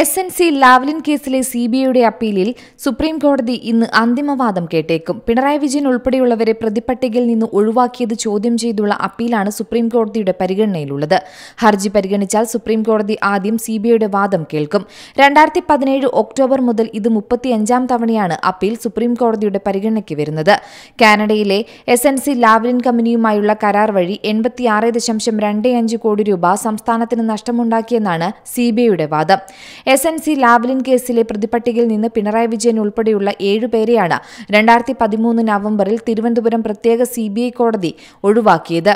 S N C Lavalin കേസിലെ C B ഐയുടെ അപ്പീലിൽ സുപ്രീം കോടതി ഇന്ന് അന്തിമവാദം കേട്ടേക്കും പിണറായി വിജയൻ ഉൾപ്പെടെയുള്ളവരെ പ്രതിപട്ടികയിൽ നിന്ന് ഒഴിവാക്കിയത് ചോദ്യം ചെയ്തുള്ള അപ്പീലാണ് സുപ്രീം കോടതിയുടെ പരിഗണനയിലുള്ളത് ഹർജി പരിഗണിച്ചാൽ സുപ്രീം കോടതി ആദ്യം സി ബി ഐയുടെ വാദം കേൾക്കും രണ്ടായിരത്തി പതിനേഴ് ഒക്ടോബർ മുതൽ ഇത് മുപ്പത്തിയഞ്ചാം തവണയാണ് അപ്പീൽ സുപ്രീം കോടതിയുടെ പരിഗണനയ്ക്ക് വരുന്നത് കാനഡയിലെ എസ് എൻ സി ലാവ്ലിൻ കമ്പനിയുമായുള്ള കരാർ വഴി എൺപത്തിയാറ് ദശാംശം രണ്ട് അഞ്ച് കോടി രൂപ സംസ്ഥാനത്തിന് നഷ്ടമുണ്ടാക്കിയെന്നാണ് സി ബി ഐയുടെ വാദം എസ് എൻ സി ലാവ്ലിൻ കേസിലെ പ്രതിപട്ടികയിൽ നിന്ന് പിണറായി വിജയൻ ഉൾപ്പെടെയുള്ള ഏഴുപേരെയാണ് രണ്ടായിരത്തി പതിമൂന്ന് നവംബറിൽ തിരുവനന്തപുരം പ്രത്യേക സി കോടതി ഒഴിവാക്കിയത്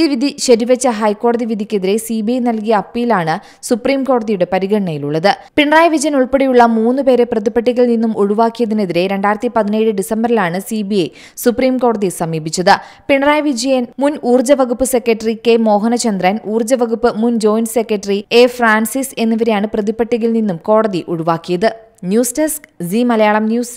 ഈ വിധി ശരിവെച്ച ഹൈക്കോടതി വിധിക്കെതിരെ സി ബി ഐ നൽകിയ അപ്പീലാണ് സുപ്രീം കോടതിയുടെ പരിഗണനയിലുള്ളത് പിണറായി വിജയൻ ഉൾപ്പെടെയുള്ള മൂന്ന് പേരെ പ്രതിപ്പട്ടികയിൽ നിന്നും ഒഴിവാക്കിയതിനെതിരെ രണ്ടായിരത്തി പതിനേഴ് ഡിസംബറിലാണ് സി ബി ഐ സുപ്രീം കോടതിയെ സമീപിച്ചത് പിണറായി വിജയൻ മുൻ ഊർജ്ജ വകുപ്പ് സെക്രട്ടറി കെ മോഹനചന്ദ്രൻ ഊർജ്ജ വകുപ്പ് മുൻ ജോയിന്റ് സെക്രട്ടറി എ ഫ്രാൻസിസ് എന്നിവരെയാണ് പ്രതിപ്പട്ടികയിൽ നിന്നും കോടതി ഒഴിവാക്കിയത് news desk Zee Malayalam news